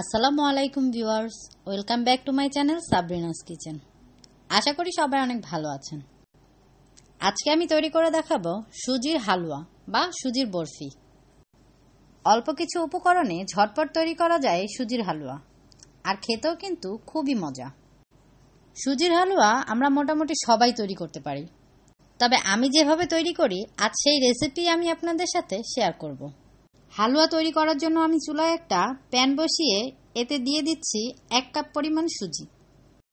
আসসালামু আলাইকুম viewers welcome back to my channel Sabrina's kitchen আশা করি সবাই অনেক ভালো আছেন আজকে আমি তৈরি করে দেখাবো সুজির হালুয়া বা সুজির বরফি অল্প কিছু উপকরণে ঝটপট তৈরি করা যায় সুজির হালুয়া আর খেতেও কিন্তু খুবই মজা সুজির হালুয়া আমরা মোটামুটি সবাই তৈরি করতে পারি তবে আমি যেভাবে তৈরি করি আজ সেই রেসিপি আমি আপনাদের সাথে শেয়ার করবো হালুয়া তৈরি করার জন্য আমি চুলায় একটা প্যান বসিয়ে এতে দিয়ে দিচ্ছি এক কাপ পরিমাণ সুজি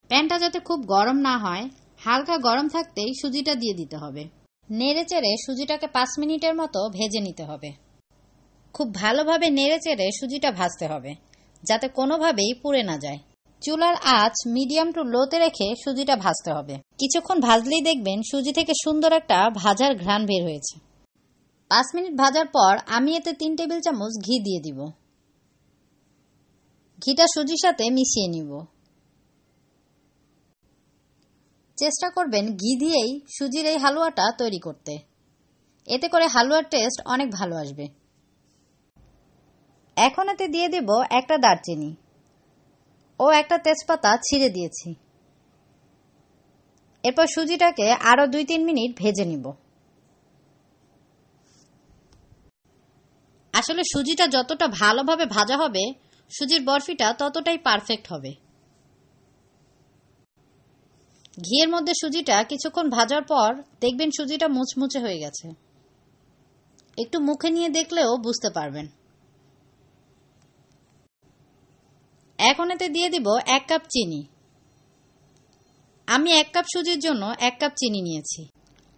প্যানটা যাতে খুব গরম না হয় হালকা গরম থাকতেই সুজিটা দিয়ে দিতে হবে নেড়ে চেড়ে সুজিটাকে পাঁচ মিনিটের মতো ভেজে নিতে হবে খুব ভালোভাবে নেড়ে চেড়ে সুজিটা ভাজতে হবে যাতে কোনোভাবেই পুড়ে না যায় চুলার আঁচ মিডিয়াম টু লোতে রেখে সুজিটা ভাজতে হবে কিছুক্ষণ ভাজলেই দেখবেন সুজি থেকে সুন্দর একটা ভাজার ঘ্রাণ বের হয়েছে পাঁচ মিনিট ভাজার পর আমি এতে তিন টেবিল চামচ ঘি দিয়ে দিব ঘিটা সুজির সাথে মিশিয়ে নিব চেষ্টা করবেন ঘি দিয়েই সুজির এই হালুয়াটা তৈরি করতে এতে করে হালুয়ার টেস্ট অনেক ভালো আসবে এখন এতে দিয়ে দেব একটা দারচিনি ও একটা তেজপাতা ছিঁড়ে দিয়েছি এরপর সুজিটাকে আরও দুই তিন মিনিট ভেজে নিব আসলে সুজিটা যতটা ভালোভাবে ভাজা হবে সুজির বরফিটা ততটাই পারফেক্ট হবে ঘিয়ের মধ্যে সুজিটা কিছুক্ষণ ভাজার পর দেখবেন সুজিটা মুচমুচে হয়ে গেছে একটু মুখে নিয়ে দেখলেও বুঝতে পারবেন এখন এতে দিয়ে দিব এক কাপ চিনি আমি এক কাপ সুজির জন্য এক কাপ চিনি নিয়েছি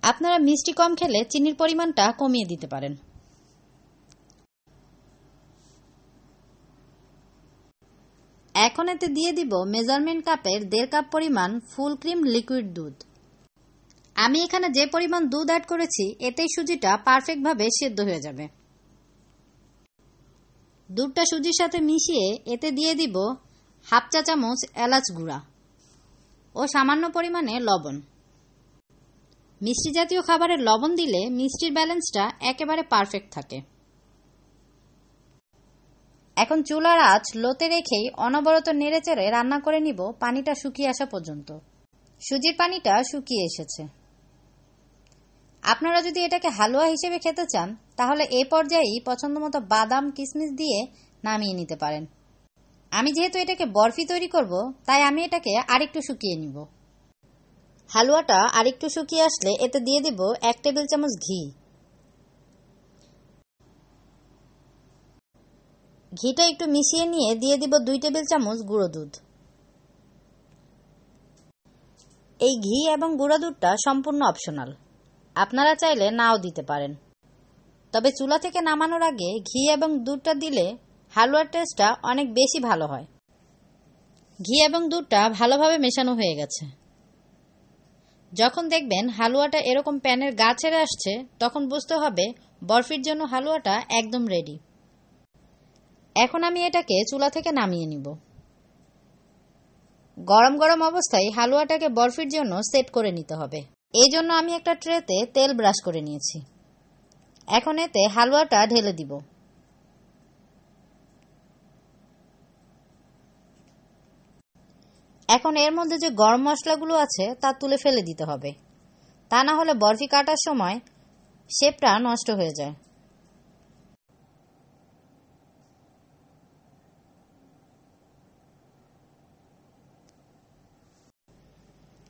আপনারা মিষ্টি কম খেলে চিনির পরিমাণটা কমিয়ে দিতে পারেন এখন এতে দিয়ে দিব মেজারমেন্ট কাপের দেড় কাপ পরিমাণ ফুল ক্রিম লিকুইড দুধ আমি এখানে যে পরিমাণ দুধ অ্যাড করেছি এতেই সুজিটা পারফেক্টভাবে সেদ্ধ হয়ে যাবে দুধটা সুজির সাথে মিশিয়ে এতে দিয়ে দিব হাফ চা চামচ এলাচ গুঁড়া ও সামান্য পরিমাণে লবণ মিষ্টি জাতীয় খাবারের লবণ দিলে মিষ্টির ব্যালেন্সটা একেবারে পারফেক্ট থাকে এখন চুলার আঁচ লোতে রেখেই অনবরত নেড়েচেড়ে রান্না করে নিব পানিটা শুকিয়ে আসা পর্যন্ত সুজির পানিটা শুকিয়ে এসেছে আপনারা যদি এটাকে হালুয়া হিসেবে খেতে চান তাহলে এ পর্যায়েই পছন্দ মতো বাদাম কিশমিশ দিয়ে নামিয়ে নিতে পারেন আমি যেহেতু এটাকে বরফি তৈরি করব তাই আমি এটাকে আরেকটু শুকিয়ে নিব হালুয়াটা আরেকটু শুকিয়ে আসলে এতে দিয়ে দেব এক টেবিল চামচ ঘি ঘিটা একটু মিশিয়ে নিয়ে দিয়ে দিব দুই টেবিল চামচ গুঁড়ো দুধ এই ঘি এবং গুঁড়ো দুধটা সম্পূর্ণ অপশনাল আপনারা চাইলে নাও দিতে পারেন তবে চুলা থেকে নামানোর আগে ঘি এবং দুধটা দিলে হালুয়ার টেস্টটা অনেক বেশি ভালো হয় ঘি এবং দুধটা ভালোভাবে মেশানো হয়ে গেছে যখন দেখবেন হালুয়াটা এরকম প্যানের গা ছেড়ে আসছে তখন বুঝতে হবে বরফির জন্য হালুয়াটা একদম রেডি এখন আমি এটাকে চুলা থেকে নামিয়ে নিব গরম গরম অবস্থায় হালুয়াটাকে বরফির জন্য সেট করে নিতে হবে এই জন্য আমি একটা ট্রেতে তেল ব্রাশ করে নিয়েছি এখন এতে হালুয়াটা ঢেলে দিব এখন এর মধ্যে যে গরম মশলাগুলো আছে তা তুলে ফেলে দিতে হবে তা না হলে বরফি কাটার সময় শেপটা নষ্ট হয়ে যায়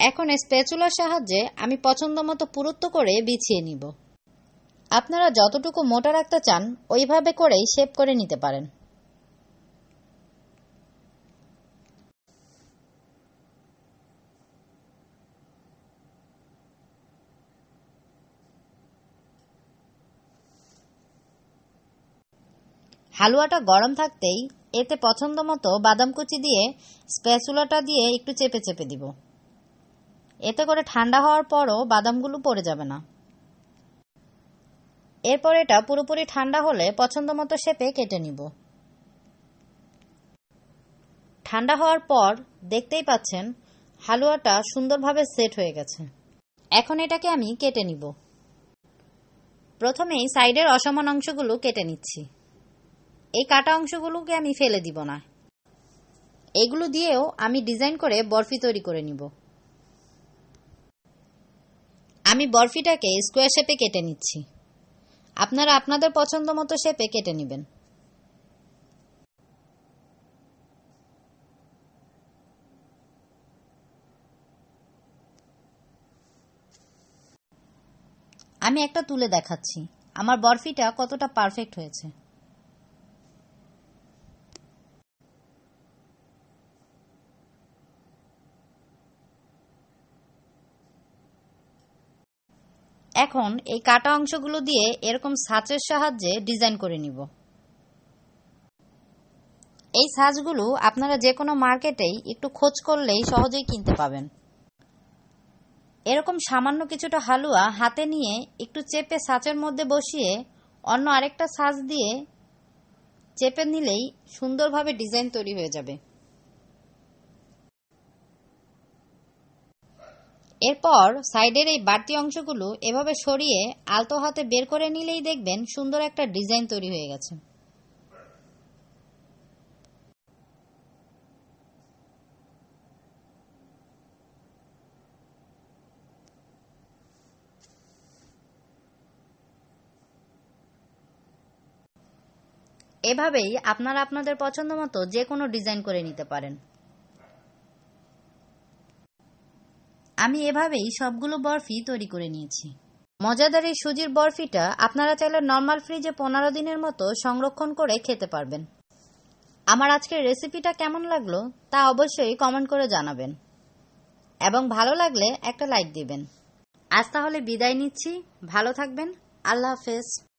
এখন স্প্যাচুলার সাহায্যে আমি পছন্দ মতো পুরুত্ব করে বিছিয়ে নিব আপনারা যতটুকু মোটা রাখতে চান ওইভাবে করেই শেপ করে নিতে পারেন হালুয়াটা গরম থাকতেই এতে পছন্দ মতো বাদাম কুচি দিয়ে স্প্যাচুলাটা দিয়ে একটু চেপে চেপে দিব এতে করে ঠান্ডা হওয়ার পরও বাদামগুলো পড়ে যাবে না এরপর এটা পুরোপুরি ঠান্ডা হলে পছন্দ মতো শেপে কেটে নিব ঠান্ডা হওয়ার পর দেখতেই পাচ্ছেন হালুয়াটা সুন্দরভাবে সেট হয়ে গেছে এখন এটাকে আমি কেটে নিব প্রথমেই সাইডের অসমান অংশগুলো কেটে নিচ্ছি এই কাটা অংশগুলোকে আমি ফেলে দিব না এগুলো দিয়েও আমি ডিজাইন করে বরফি তৈরি করে নিব আমি বরফিটাকে স্কোয়ার শেপে কেটে নিচ্ছি আপনারা আপনাদের পছন্দ মতো শেপে কেটে নেবেন আমি একটা তুলে দেখাচ্ছি আমার বরফিটা কতটা পারফেক্ট হয়েছে এখন এই কাটা অংশগুলো দিয়ে এরকম সাঁচের সাহায্যে ডিজাইন করে নিব এই সাজগুলো আপনারা যে কোনো মার্কেটেই একটু খোঁজ করলেই সহজেই কিনতে পাবেন এরকম সামান্য কিছুটা হালুয়া হাতে নিয়ে একটু চেপে সাঁচের মধ্যে বসিয়ে অন্য আরেকটা সাজ দিয়ে চেপে নিলেই সুন্দরভাবে ডিজাইন তৈরি হয়ে যাবে এরপর সাইডের এই বাড়তি অংশগুলো এভাবে সরিয়ে আলতো হাতে বের করে নিলেই দেখবেন সুন্দর একটা ডিজাইন তৈরি হয়ে গেছে এভাবেই আপনারা আপনাদের পছন্দ মতো যে কোনো ডিজাইন করে নিতে পারেন আমি এভাবেই সবগুলো বরফি তৈরি করে নিয়েছি মজাদার এই সুজির বরফিটা আপনারা চাইলে নর্মাল ফ্রিজে পনেরো দিনের মতো সংরক্ষণ করে খেতে পারবেন আমার আজকের রেসিপিটা কেমন লাগলো তা অবশ্যই কমেন্ট করে জানাবেন এবং ভালো লাগলে একটা লাইক দিবেন আজ তাহলে বিদায় নিচ্ছি ভালো থাকবেন আল্লাহ হাফেজ